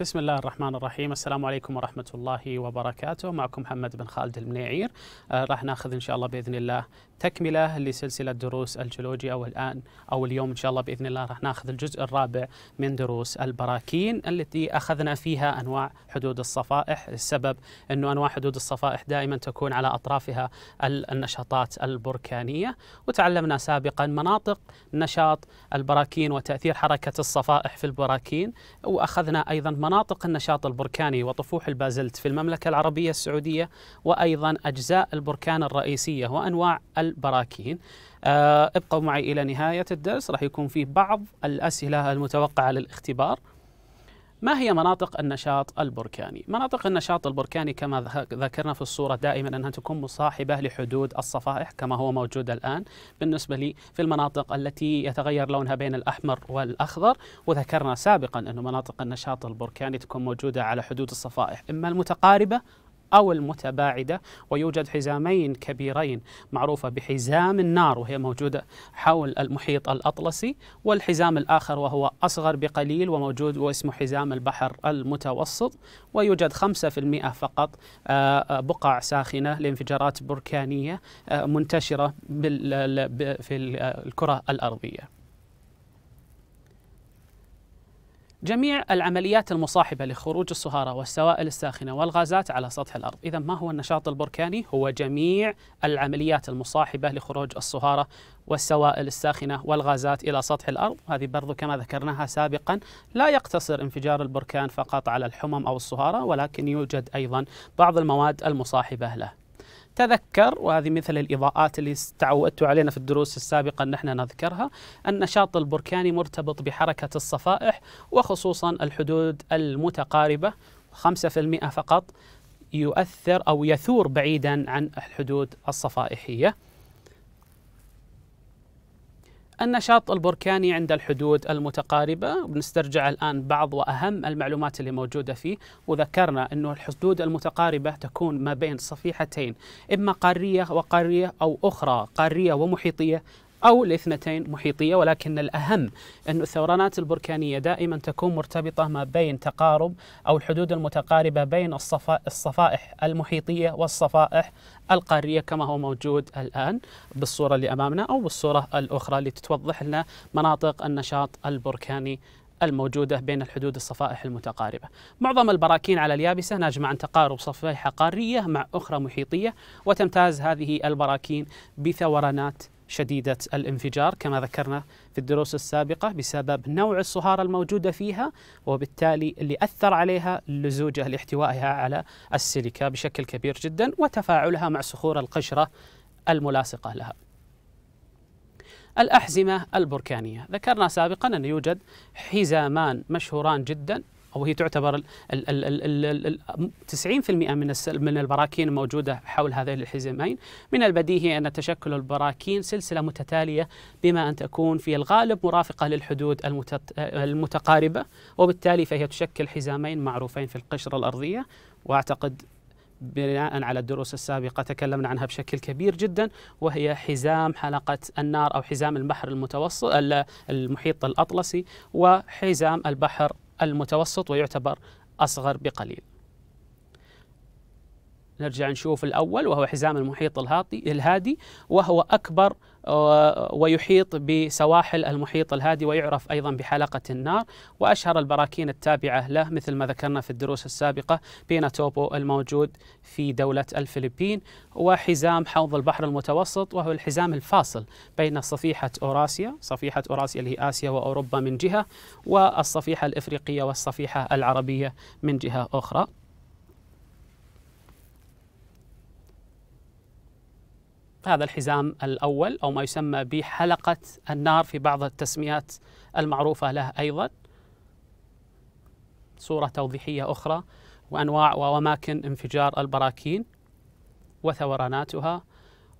بسم الله الرحمن الرحيم السلام عليكم ورحمة الله وبركاته معكم محمد بن خالد المنيعير آه راح ناخذ إن شاء الله بإذن الله تكملة لسلسلة دروس الجيولوجيا والآن أو اليوم إن شاء الله بإذن الله راح ناخذ الجزء الرابع من دروس البراكين التي أخذنا فيها أنواع حدود الصفائح السبب أنه أنواع حدود الصفائح دائما تكون على أطرافها النشاطات البركانية وتعلمنا سابقا مناطق نشاط البراكين وتأثير حركة الصفائح في البراكين وأخذنا أيضا مناطق النشاط البركاني وطفوح البازلت في المملكة العربية السعودية وأيضا أجزاء البركان الرئيسية وأنواع البراكين آه، ابقوا معي إلى نهاية الدرس راح يكون في بعض الأسئلة المتوقعة للاختبار ما هي مناطق النشاط البركاني؟ مناطق النشاط البركاني كما ذكرنا في الصورة دائما أنها تكون مصاحبة لحدود الصفائح كما هو موجود الآن بالنسبة لي في المناطق التي يتغير لونها بين الأحمر والأخضر وذكرنا سابقا أن مناطق النشاط البركاني تكون موجودة على حدود الصفائح إما المتقاربة أو المتباعدة ويوجد حزامين كبيرين معروفة بحزام النار وهي موجودة حول المحيط الأطلسي والحزام الآخر وهو أصغر بقليل وموجود واسمه حزام البحر المتوسط ويوجد 5% فقط آه، آه، بقع ساخنة لانفجارات بركانية آه، منتشرة في الكرة الأرضية جميع العمليات المصاحبة لخروج الصهارة والسوائل الساخنة والغازات على سطح الأرض إذا ما هو النشاط البركاني؟ هو جميع العمليات المصاحبة لخروج الصهارة والسوائل الساخنة والغازات إلى سطح الأرض هذه برضو كما ذكرناها سابقا لا يقتصر انفجار البركان فقط على الحمم أو الصهارة ولكن يوجد أيضا بعض المواد المصاحبة له تذكر وهذه مثل الإضاءات اللي تعودتوا علينا في الدروس السابقة أن احنا نذكرها النشاط البركاني مرتبط بحركة الصفائح وخصوصا الحدود المتقاربة 5% فقط يؤثر أو يثور بعيدا عن الحدود الصفائحية النشاط البركاني عند الحدود المتقاربة بنسترجع الآن بعض وأهم المعلومات اللي موجودة فيه وذكرنا أنه الحدود المتقاربة تكون ما بين صفيحتين إما قارية وقارية أو أخرى قارية ومحيطية أو الاثنتين محيطية ولكن الأهم أن الثورانات البركانية دائما تكون مرتبطة ما بين تقارب أو الحدود المتقاربة بين الصفائح المحيطية والصفائح القارية كما هو موجود الآن بالصورة اللي أمامنا أو بالصورة الأخرى اللي تتوضح لنا مناطق النشاط البركاني الموجودة بين الحدود الصفائح المتقاربة معظم البراكين على اليابسة ناجمة عن تقارب صفائح قارية مع أخرى محيطية وتمتاز هذه البراكين بثورانات شديدة الانفجار كما ذكرنا في الدروس السابقة بسبب نوع الصهارة الموجودة فيها وبالتالي اللي أثر عليها اللزوجة لاحتوائها على السيليكا بشكل كبير جدا وتفاعلها مع صخور القشرة الملاصقة لها الأحزمة البركانية ذكرنا سابقا أن يوجد حزامان مشهوران جدا او هي تعتبر ال ال ال 90% من من البراكين الموجوده حول هذين الحزمين، من البديهي ان تشكل البراكين سلسله متتاليه بما ان تكون في الغالب مرافقه للحدود المتقاربه، وبالتالي فهي تشكل حزامين معروفين في القشره الارضيه، واعتقد بناء على الدروس السابقة تكلمنا عنها بشكل كبير جدا وهي حزام حلقة النار أو حزام البحر المتوسط المحيط الأطلسي وحزام البحر المتوسط ويعتبر أصغر بقليل نرجع نشوف الأول وهو حزام المحيط الهادي وهو أكبر ويحيط بسواحل المحيط الهادي ويعرف أيضا بحلقة النار وأشهر البراكين التابعة له مثل ما ذكرنا في الدروس السابقة بيناتوبو الموجود في دولة الفلبين وحزام حوض البحر المتوسط وهو الحزام الفاصل بين صفيحة أوراسيا صفيحة أوراسيا اللي هي آسيا وأوروبا من جهة والصفيحة الإفريقية والصفيحة العربية من جهة أخرى هذا الحزام الأول أو ما يسمى بحلقة النار في بعض التسميات المعروفة له أيضا صورة توضيحية أخرى وأنواع وأماكن انفجار البراكين وثوراناتها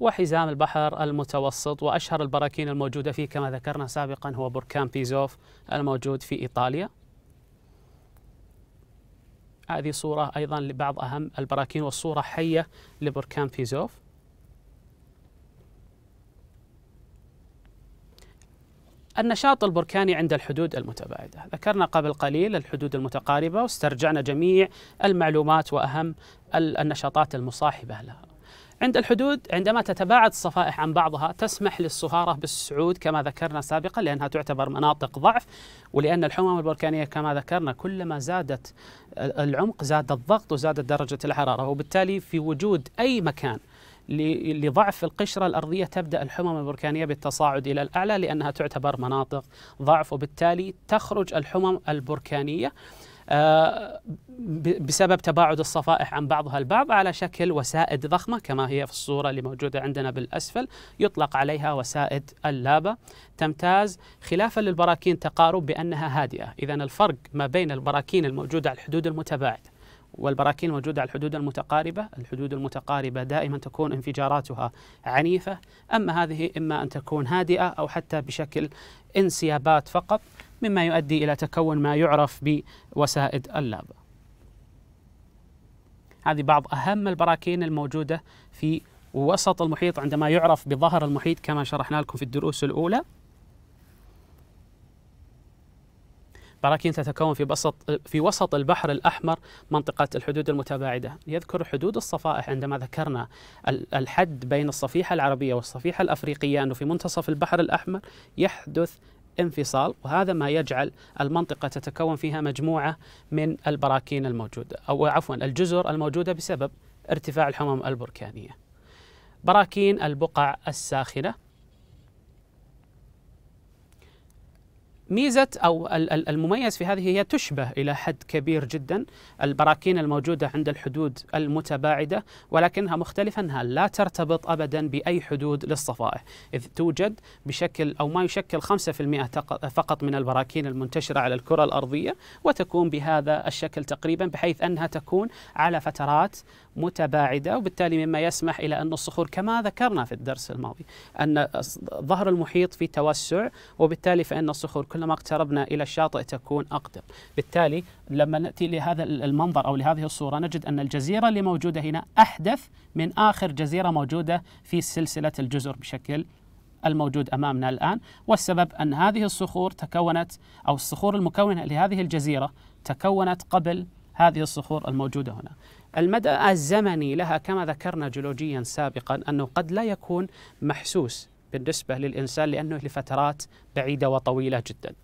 وحزام البحر المتوسط وأشهر البراكين الموجودة فيه كما ذكرنا سابقا هو بركان بيزوف الموجود في إيطاليا هذه صورة أيضا لبعض أهم البراكين والصورة حية لبركان بيزوف النشاط البركاني عند الحدود المتباعدة ذكرنا قبل قليل الحدود المتقاربة واسترجعنا جميع المعلومات وأهم النشاطات المصاحبة لها عند الحدود عندما تتباعد الصفائح عن بعضها تسمح للصهارة بالصعود كما ذكرنا سابقا لأنها تعتبر مناطق ضعف ولأن الحمم البركانية كما ذكرنا كلما زادت العمق زاد الضغط وزادت درجة الحرارة وبالتالي في وجود أي مكان لضعف القشرة الأرضية تبدأ الحمم البركانية بالتصاعد إلى الأعلى لأنها تعتبر مناطق ضعف وبالتالي تخرج الحمم البركانية آه، بسبب تباعد الصفائح عن بعضها البعض على شكل وسائد ضخمة كما هي في الصورة اللي موجودة عندنا بالأسفل يطلق عليها وسائد اللابة تمتاز خلافا للبراكين تقارب بأنها هادئة إذا الفرق ما بين البراكين الموجودة على الحدود المتباعدة والبراكين موجودة على الحدود المتقاربة الحدود المتقاربة دائما تكون انفجاراتها عنيفة أما هذه إما أن تكون هادئة أو حتى بشكل انسيابات فقط مما يؤدي إلى تكون ما يعرف بوسائد اللابة هذه بعض أهم البراكين الموجودة في وسط المحيط عندما يعرف بظهر المحيط كما شرحنا لكم في الدروس الأولى براكين تتكون في بسط في وسط البحر الأحمر منطقة الحدود المتباعدة يذكر حدود الصفائح عندما ذكرنا الحد بين الصفيحة العربية والصفيحة الأفريقية أنه في منتصف البحر الأحمر يحدث انفصال وهذا ما يجعل المنطقة تتكون فيها مجموعة من البراكين الموجودة أو عفوا الجزر الموجودة بسبب ارتفاع الحمم البركانية براكين البقع الساخنة ميزة أو المميز في هذه هي تشبه إلى حد كبير جدا البراكين الموجودة عند الحدود المتباعدة ولكنها مختلفة أنها لا ترتبط أبدا بأي حدود للصفائح إذ توجد بشكل أو ما يشكل 5% فقط من البراكين المنتشرة على الكرة الأرضية وتكون بهذا الشكل تقريبا بحيث أنها تكون على فترات متباعدة وبالتالي مما يسمح إلى أن الصخور كما ذكرنا في الدرس الماضي أن ظهر المحيط في توسع وبالتالي فإن الصخور كلما اقتربنا إلى الشاطئ تكون أقدم بالتالي لما نأتي لهذا المنظر أو لهذه الصورة نجد أن الجزيرة اللي موجودة هنا أحدث من آخر جزيرة موجودة في سلسلة الجزر بشكل الموجود امامنا الان والسبب ان هذه الصخور تكونت او الصخور المكونه لهذه الجزيره تكونت قبل هذه الصخور الموجوده هنا. المدى الزمني لها كما ذكرنا جيولوجيا سابقا انه قد لا يكون محسوس بالنسبة للإنسان لأنه لفترات بعيدة وطويلة جدا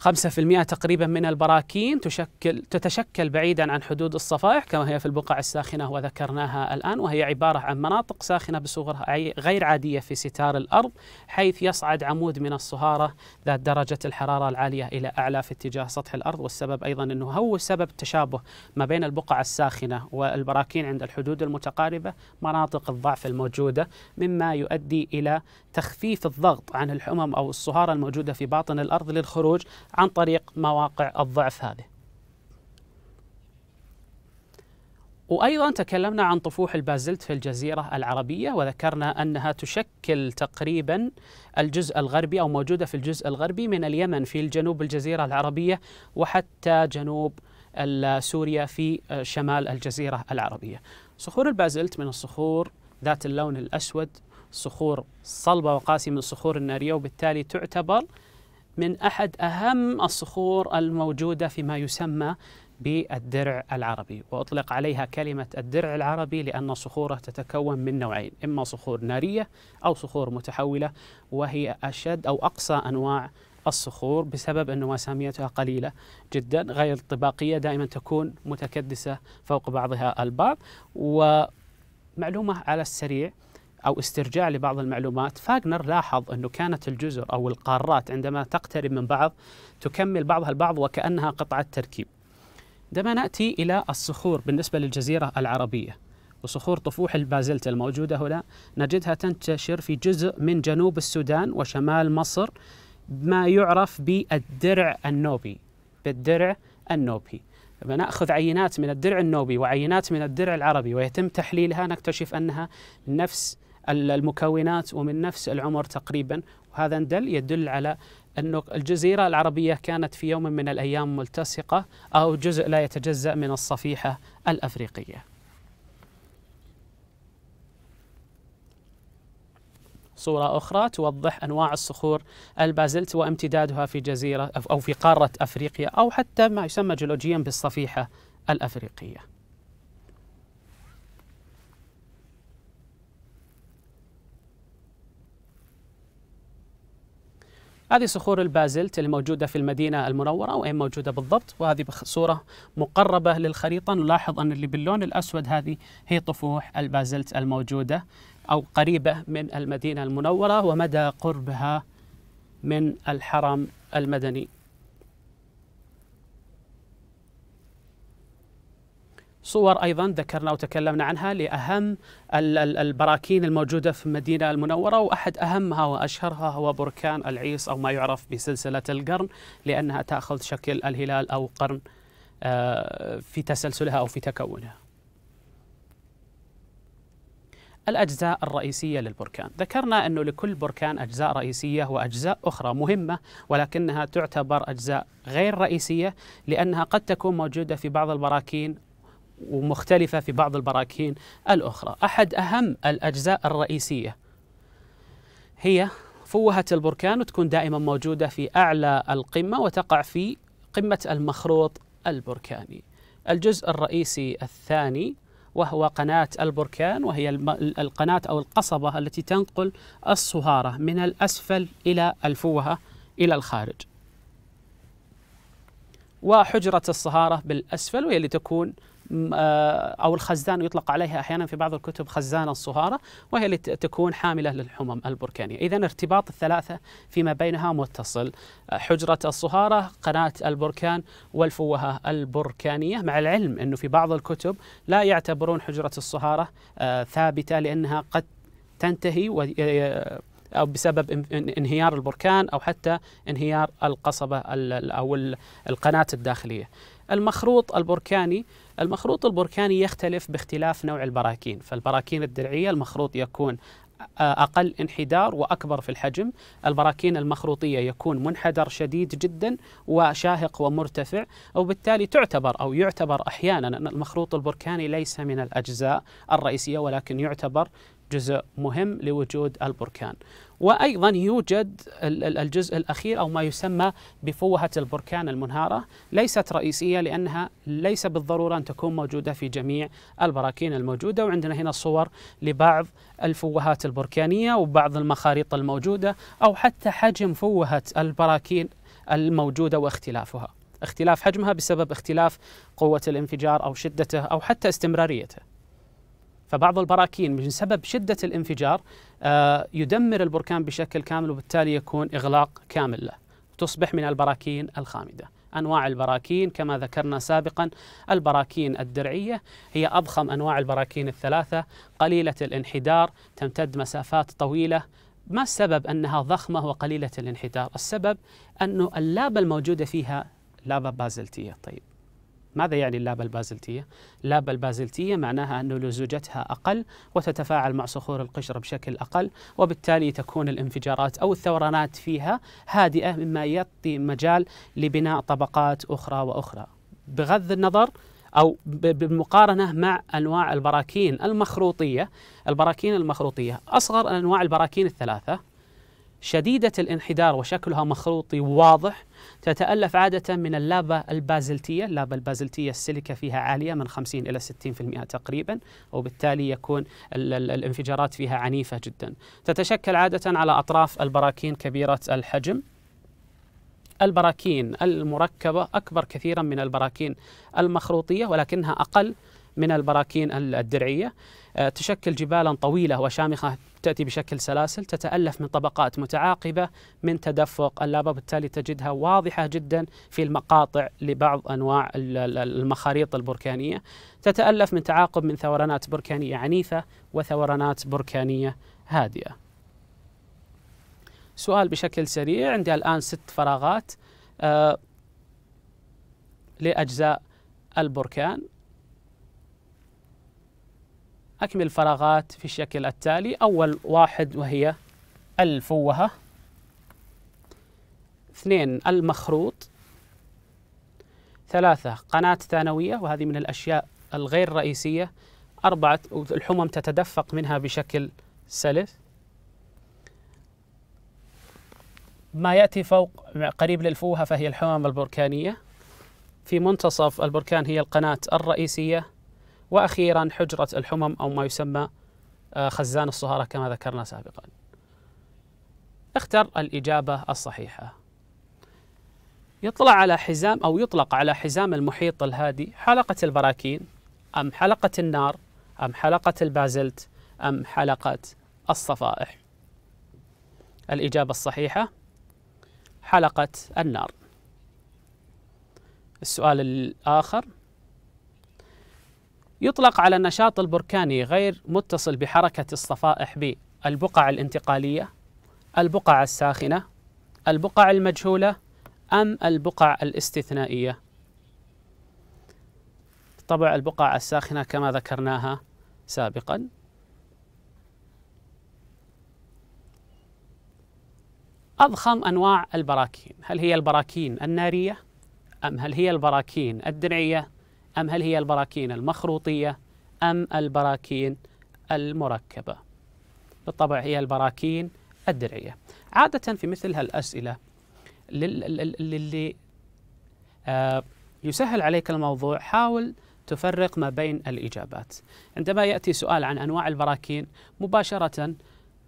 5% تقريبا من البراكين تشكل تتشكل بعيدا عن حدود الصفائح كما هي في البقع الساخنة وذكرناها الآن وهي عبارة عن مناطق ساخنة بصغرها غير عادية في ستار الأرض حيث يصعد عمود من الصهارة ذات درجة الحرارة العالية إلى أعلى في اتجاه سطح الأرض والسبب أيضا أنه هو سبب تشابه ما بين البقع الساخنة والبراكين عند الحدود المتقاربة مناطق الضعف الموجودة مما يؤدي إلى تخفيف الضغط عن الحمم أو الصهارة الموجودة في باطن الأرض للخروج عن طريق مواقع الضعف هذه وأيضا تكلمنا عن طفوح البازلت في الجزيرة العربية وذكرنا أنها تشكل تقريبا الجزء الغربي أو موجودة في الجزء الغربي من اليمن في الجنوب الجزيرة العربية وحتى جنوب سوريا في شمال الجزيرة العربية صخور البازلت من الصخور ذات اللون الأسود صخور صلبة وقاسية من الصخور النارية وبالتالي تعتبر من أحد أهم الصخور الموجودة فيما يسمى بالدرع العربي وأطلق عليها كلمة الدرع العربي لأن صخوره تتكون من نوعين إما صخور نارية أو صخور متحولة وهي أشد أو أقصى أنواع الصخور بسبب أن مساميتها قليلة جدا غير طباقية دائما تكون متكدسة فوق بعضها البعض ومعلومة على السريع أو استرجاع لبعض المعلومات فاغنر لاحظ أنه كانت الجزر أو القارات عندما تقترب من بعض تكمل بعضها البعض وكأنها قطعة تركيب عندما نأتي إلى الصخور بالنسبة للجزيرة العربية وصخور طفوح البازلت الموجودة هنا نجدها تنتشر في جزء من جنوب السودان وشمال مصر ما يعرف بالدرع النوبي بالدرع النوبي لما ناخذ عينات من الدرع النوبي وعينات من الدرع العربي ويتم تحليلها نكتشف انها نفس المكونات ومن نفس العمر تقريبا وهذا دل يدل على أن الجزيرة العربية كانت في يوم من الأيام ملتصقة أو جزء لا يتجزأ من الصفيحة الأفريقية صورة أخرى توضح أنواع الصخور البازلت وامتدادها في جزيرة أو في قارة أفريقيا أو حتى ما يسمى جيولوجيا بالصفيحة الأفريقية هذه صخور البازلت الموجودة في المدينة المنورة وين موجودة بالضبط وهذه صورة مقربة للخريطة نلاحظ أن اللي باللون الأسود هذه هي طفوح البازلت الموجودة أو قريبة من المدينة المنورة ومدى قربها من الحرم المدني صور أيضا ذكرنا وتكلمنا عنها لأهم البراكين الموجودة في المدينة المنورة وأحد أهمها وأشهرها هو بركان العيس أو ما يعرف بسلسلة القرن لأنها تأخذ شكل الهلال أو قرن آه، في تسلسلها أو في تكونها الأجزاء الرئيسية للبركان ذكرنا أنه لكل بركان أجزاء رئيسية وأجزاء أخرى مهمة ولكنها تعتبر أجزاء غير رئيسية لأنها قد تكون موجودة في بعض البراكين ومختلفة في بعض البراكين الأخرى أحد أهم الأجزاء الرئيسية هي فوهة البركان وتكون دائما موجودة في أعلى القمة وتقع في قمة المخروط البركاني الجزء الرئيسي الثاني وهو قناة البركان وهي القناة أو القصبة التي تنقل الصهارة من الأسفل إلى الفوهة إلى الخارج وحجرة الصهارة بالأسفل وهي اللي تكون آه، أو الخزان يطلق عليها أحيانا في بعض الكتب خزان الصهارة وهي التي تكون حاملة للحمم البركانية إذا ارتباط الثلاثة فيما بينها متصل آه، حجرة الصهارة قناة البركان والفوهة البركانية مع العلم أنه في بعض الكتب لا يعتبرون حجرة الصهارة آه، ثابتة لأنها قد تنتهي و او بسبب انهيار البركان او حتى انهيار القصبه او القناه الداخليه. المخروط البركاني المخروط البركاني يختلف باختلاف نوع البراكين فالبراكين الدرعية المخروط يكون أقل انحدار وأكبر في الحجم البراكين المخروطية يكون منحدر شديد جدا وشاهق ومرتفع وبالتالي تعتبر أو يعتبر أحيانا أن المخروط البركاني ليس من الأجزاء الرئيسية ولكن يعتبر جزء مهم لوجود البركان وأيضا يوجد الجزء الأخير أو ما يسمى بفوهة البركان المنهارة ليست رئيسية لأنها ليس بالضرورة أن تكون موجودة في جميع البراكين الموجودة وعندنا هنا صور لبعض الفوهات البركانية وبعض المخاريط الموجودة أو حتى حجم فوهة البراكين الموجودة واختلافها اختلاف حجمها بسبب اختلاف قوة الانفجار أو شدته أو حتى استمراريته فبعض البراكين من سبب شدة الانفجار آه، يدمر البركان بشكل كامل وبالتالي يكون إغلاق كامل له تصبح من البراكين الخامدة أنواع البراكين كما ذكرنا سابقا البراكين الدرعية هي أضخم أنواع البراكين الثلاثة قليلة الانحدار تمتد مسافات طويلة ما السبب أنها ضخمة وقليلة الانحدار؟ السبب أنه اللابة الموجودة فيها لابة بازلتية طيب ماذا يعني اللابة البازلتية؟ اللابة البازلتية معناها أن لزوجتها أقل وتتفاعل مع صخور القشرة بشكل أقل وبالتالي تكون الانفجارات أو الثورانات فيها هادئة مما يعطي مجال لبناء طبقات أخرى وأخرى بغض النظر أو بالمقارنة مع أنواع البراكين المخروطية البراكين المخروطية أصغر أنواع البراكين الثلاثة شديدة الانحدار وشكلها مخروطي واضح تتألف عادة من اللابة البازلتية اللابة البازلتية السيليكا فيها عالية من 50 إلى 60% تقريبا وبالتالي يكون الانفجارات فيها عنيفة جدا تتشكل عادة على أطراف البراكين كبيرة الحجم البراكين المركبة أكبر كثيرا من البراكين المخروطية ولكنها أقل من البراكين الدرعية آه، تشكل جبالا طويلة وشامخة تأتي بشكل سلاسل تتألف من طبقات متعاقبة من تدفق اللابا بالتالي تجدها واضحة جدا في المقاطع لبعض أنواع المخاريط البركانية تتألف من تعاقب من ثورانات بركانية عنيفة وثورانات بركانية هادئة سؤال بشكل سريع عندي الآن ست فراغات آه، لأجزاء البركان أكمل الفراغات في الشكل التالي أول واحد وهي الفوهة اثنين المخروط ثلاثة قناة ثانوية وهذه من الأشياء الغير رئيسية أربعة الحمم تتدفق منها بشكل سلس ما يأتي فوق قريب للفوهة فهي الحمم البركانية في منتصف البركان هي القناة الرئيسية واخيرا حجره الحمم او ما يسمى آه، خزان الصهاره كما ذكرنا سابقا. اختر الاجابه الصحيحه. يطلع على حزام او يطلق على حزام المحيط الهادي حلقه البراكين ام حلقه النار ام حلقه البازلت ام حلقه الصفائح. الاجابه الصحيحه حلقه النار. السؤال الاخر يطلق على النشاط البركاني غير متصل بحركة الصفائح ب البقع الانتقالية البقع الساخنة البقع المجهولة أم البقع الاستثنائية طبع البقع الساخنة كما ذكرناها سابقا أضخم أنواع البراكين هل هي البراكين النارية أم هل هي البراكين الدرعية أم هل هي البراكين المخروطية أم البراكين المركبة بالطبع هي البراكين الدرعية عادة في مثل هالأسئلة للي آه، يسهل عليك الموضوع حاول تفرق ما بين الإجابات عندما يأتي سؤال عن أنواع البراكين مباشرة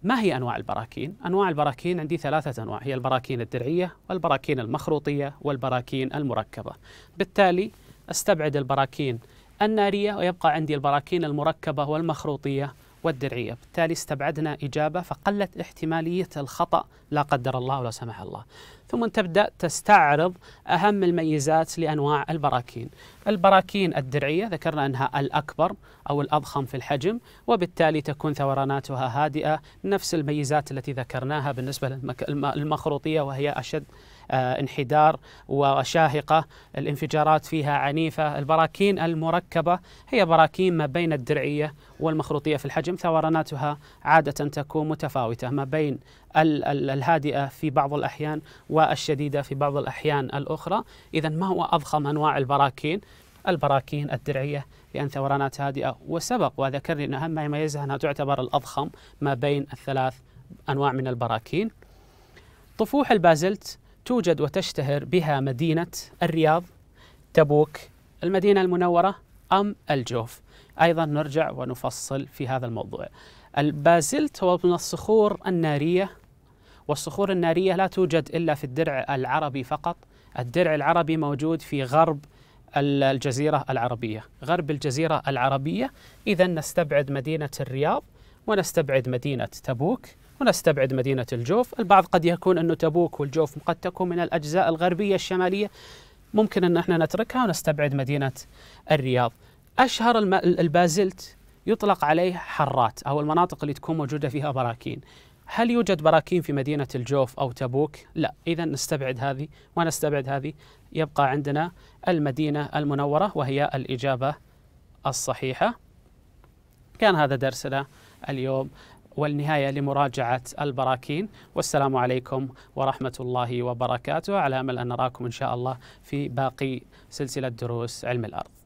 ما هي أنواع البراكين؟ أنواع البراكين عندي ثلاثة أنواع هي البراكين الدرعية والبراكين المخروطية والبراكين المركبة بالتالي استبعد البراكين النارية ويبقى عندي البراكين المركبة والمخروطية والدرعية بالتالي استبعدنا إجابة فقلت احتمالية الخطأ لا قدر الله ولا سمح الله ثم تبدأ تستعرض أهم الميزات لأنواع البراكين البراكين الدرعية ذكرنا أنها الأكبر أو الأضخم في الحجم وبالتالي تكون ثوراناتها هادئة نفس الميزات التي ذكرناها بالنسبة للمخروطية وهي أشد آه، انحدار وشاهقة الانفجارات فيها عنيفة البراكين المركبة هي براكين ما بين الدرعية والمخروطية في الحجم ثوراناتها عادة تكون متفاوتة ما بين الهادئة في بعض الأحيان والشديدة في بعض الأحيان الأخرى إذا ما هو أضخم أنواع البراكين؟ البراكين الدرعية لأن ثورانات هادئة وسبق وذكرني أن أهم ما يميزها أنها تعتبر الأضخم ما بين الثلاث أنواع من البراكين طفوح البازلت توجد وتشتهر بها مدينة الرياض تبوك المدينة المنورة أم الجوف أيضا نرجع ونفصل في هذا الموضوع البازلت هو من الصخور النارية والصخور النارية لا توجد إلا في الدرع العربي فقط الدرع العربي موجود في غرب الجزيرة العربية غرب الجزيرة العربية إذا نستبعد مدينة الرياض ونستبعد مدينة تبوك ونستبعد مدينة الجوف البعض قد يكون أنه تبوك والجوف قد تكون من الأجزاء الغربية الشمالية ممكن أن احنا نتركها ونستبعد مدينة الرياض أشهر البازلت يطلق عليه حرات أو المناطق اللي تكون موجودة فيها براكين هل يوجد براكين في مدينة الجوف أو تبوك؟ لا إذا نستبعد هذه ونستبعد هذه يبقى عندنا المدينة المنورة وهي الإجابة الصحيحة كان هذا درسنا اليوم والنهاية لمراجعة البراكين والسلام عليكم ورحمة الله وبركاته على أمل أن نراكم إن شاء الله في باقي سلسلة دروس علم الأرض